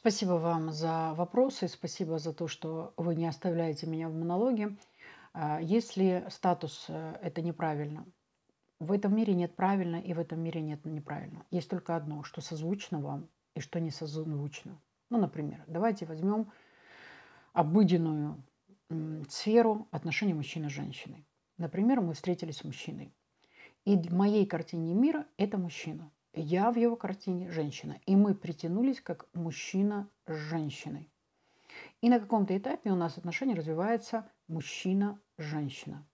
Спасибо вам за вопросы, спасибо за то, что вы не оставляете меня в монологе. А, если статус э, – это неправильно, в этом мире нет правильно и в этом мире нет неправильно. Есть только одно, что созвучно вам и что не созвучно. Ну, например, давайте возьмем обыденную сферу отношений мужчины с женщиной. Например, мы встретились с мужчиной. И в моей картине мира это мужчина. Я в его картине женщина. И мы притянулись как мужчина с женщиной. И на каком-то этапе у нас отношения развивается мужчина-женщина.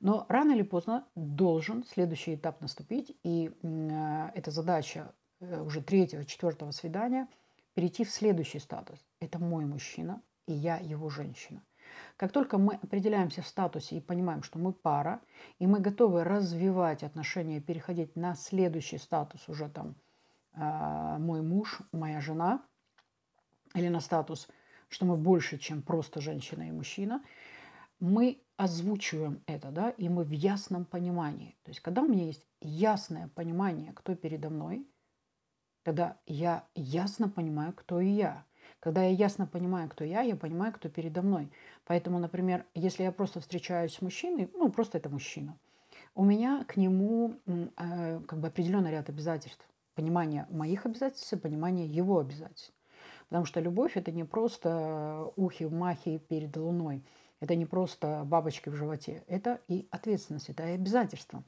Но рано или поздно должен следующий этап наступить, и э, эта задача э, уже третьего, четвертого свидания перейти в следующий статус. Это мой мужчина, и я его женщина. Как только мы определяемся в статусе и понимаем, что мы пара, и мы готовы развивать отношения, переходить на следующий статус уже там э, мой муж, моя жена, или на статус, что мы больше, чем просто женщина и мужчина, мы озвучиваем это, да, и мы в ясном понимании. То есть, когда у меня есть ясное понимание, кто передо мной, тогда я ясно понимаю, кто и я. Когда я ясно понимаю, кто я, я понимаю, кто передо мной. Поэтому, например, если я просто встречаюсь с мужчиной, ну, просто это мужчина, у меня к нему э, как бы определенный ряд обязательств. Понимание моих обязательств и понимание его обязательств. Потому что любовь – это не просто ухи-махи перед луной. Это не просто бабочки в животе. Это и ответственность, это и обязательство.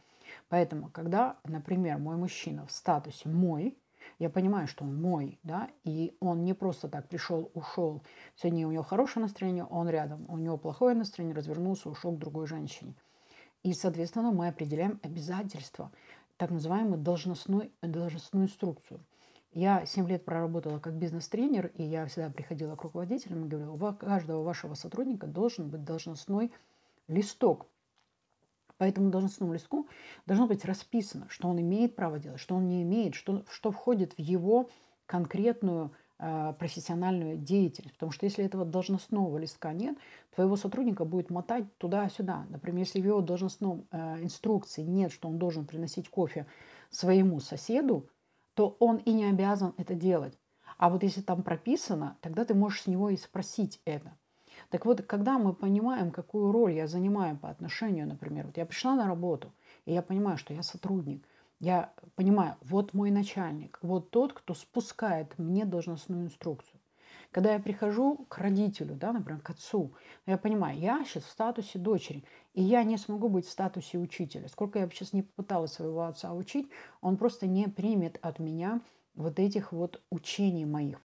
Поэтому, когда, например, мой мужчина в статусе «мой», я понимаю, что он мой, да, и он не просто так пришел, ушел. Сегодня у него хорошее настроение, он рядом. У него плохое настроение, развернулся, ушел к другой женщине. И, соответственно, мы определяем обязательства, так называемую должностную, должностную инструкцию. Я 7 лет проработала как бизнес-тренер, и я всегда приходила к руководителям и говорила, у каждого вашего сотрудника должен быть должностной листок – Поэтому должностному листку должно быть расписано, что он имеет право делать, что он не имеет, что, что входит в его конкретную э, профессиональную деятельность. Потому что если этого должностного листка нет, твоего сотрудника будет мотать туда-сюда. Например, если в его должностном э, инструкции нет, что он должен приносить кофе своему соседу, то он и не обязан это делать. А вот если там прописано, тогда ты можешь с него и спросить это. Так вот, когда мы понимаем, какую роль я занимаю по отношению, например, вот я пришла на работу, и я понимаю, что я сотрудник, я понимаю, вот мой начальник, вот тот, кто спускает мне должностную инструкцию. Когда я прихожу к родителю, да, например, к отцу, я понимаю, я сейчас в статусе дочери, и я не смогу быть в статусе учителя. Сколько я бы сейчас не попыталась своего отца учить, он просто не примет от меня вот этих вот учений моих.